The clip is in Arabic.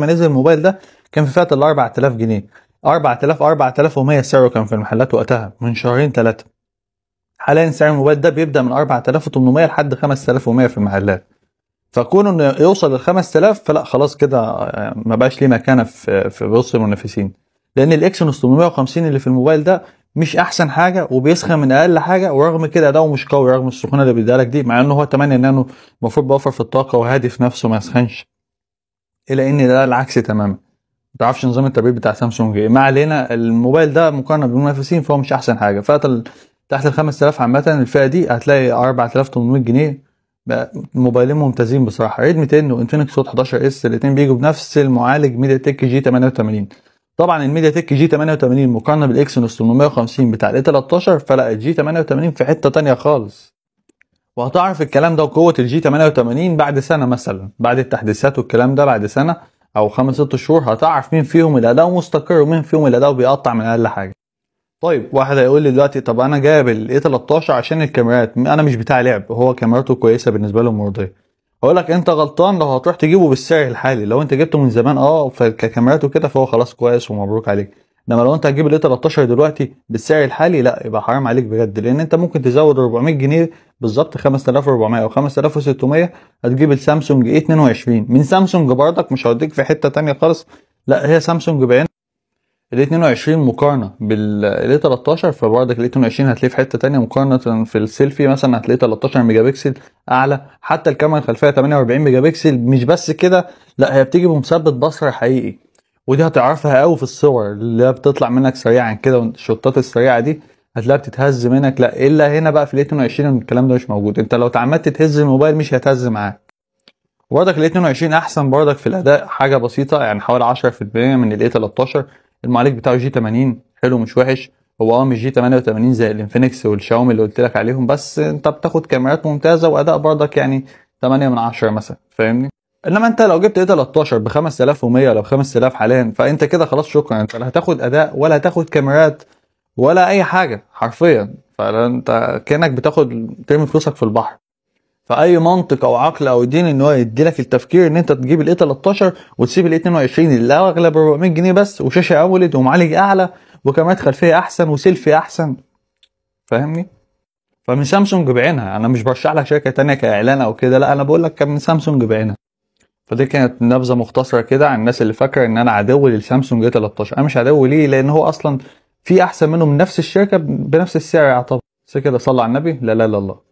ما نزل الموبايل ده كان في فئه ال 4000 جنيه 4000 4100 سعره كان في المحلات وقتها من شهرين ثلاثه حاليا سعر الموبايل ده بيبدا من 4800 لحد 5100 في المحلات فكون انه يوصل لل 5000 فلا خلاص كده آه، ما بقاش ليه مكانه في في وسط المنافسين لان الاكسنوس 850 اللي في الموبايل ده مش احسن حاجه وبيسخن من اقل حاجه ورغم كده ده مش قوي رغم السخونه اللي بيديها لك دي مع انه هو 8 نانو المفروض بيوفر في الطاقه وهادي في نفسه ما يسخنش الى ان ده العكس تماما ما تعرفش نظام التبريد بتاع سامسونج ايه ما علينا الموبايل ده مقارنه بالمنافسين فهو مش احسن حاجه فئه تحت ال 5000 عامه الفئه دي هتلاقي 4800 جنيه موبايلين ممتازين بصراحه ريد 200 وانفينكس 11 اس الاثنين بيجوا بنفس المعالج ميديا تك جي 88 طبعا الميديا تك جي 88 مقارنه بالاكسنس 850 بتاع ال 13 فلا الجي 88 في حته تانية خالص وهتعرف الكلام ده وقوه الجي 88 بعد سنه مثلا بعد التحديثات والكلام ده بعد سنه او خمس ست شهور هتعرف مين فيهم الاداء مستقر ومين فيهم الاداء بيقطع من اقل حاجه طيب واحد هيقول لي دلوقتي طب انا جايب الاي 13 عشان الكاميرات انا مش بتاع لعب هو كاميراته كويسه بالنسبه له مرضيه هقول لك انت غلطان لو هتروح تجيبه بالسعر الحالي لو انت جبته من زمان اه فكاميراته كده فهو خلاص كويس ومبروك عليك انما لو انت هتجيب الايه 13 دلوقتي بالسعر الحالي لا يبقى حرام عليك بجد لان انت ممكن تزود 400 جنيه بالظبط 5400 او 5600 هتجيب السامسونج ايه 22 من سامسونج برضك مش هوديك في حته ثانيه خالص لا هي سامسونج بعين ال 22 مقارنه بال 13 فبرضك ال 22 هتلاقيه في حته تانية مقارنه في السيلفي مثلا هتلاقيه 13 ميجا بكسل اعلى حتى الكاميرا الخلفيه 48 ميجا بكسل مش بس كده لا هي بتيجي بمثبت بصر حقيقي ودي هتعرفها قوي في الصور اللي بتطلع منك سريعا كده الشطات السريعه دي هتلاقيها بتتهز منك لا الا هنا بقى في ال 22 الكلام ده مش موجود انت لو اتعمدت تهز الموبايل مش هيتهز معاك بردك ال 22 احسن برضك في الاداء حاجه بسيطه يعني حوالي 10% من ال 13 المعالج بتاعه جي 80 حلو مش وحش هو اه مش جي 88 زي الانفينكس والشاومي اللي قلت لك عليهم بس انت بتاخد كاميرات ممتازه واداء برضك يعني 8 من 10 مثلا فاهمني انما انت لو جبت ايه 13 ب 5100 ولا ب 5000 حاليا فانت كده خلاص شكرا انت لا هتاخد اداء ولا هتاخد كاميرات ولا اي حاجه حرفيا فانت كانك بتاخد ترمي فلوسك في البحر فاي منطق او عقل او دين ان هو يديلك التفكير ان انت تجيب الاي 13 وتسيب الاي 22 اللي اغلى ب 400 جنيه بس وشاشه اولد ومعالج اعلى وكاميرات خلفيه احسن وسيلفي احسن فاهمني فمن سامسونج بعينها انا مش برشح لك شركه تانية كاعلان او كده لا انا بقول لك من سامسونج بعينها فدي كانت نبذه مختصره كده عن الناس اللي فاكره ان انا عدو للسامسونج اي 13 انا مش عدو ليه لان هو اصلا في احسن منه من نفس الشركه بنفس السعر يعتبر بس كده صلى على النبي لا لا لا الله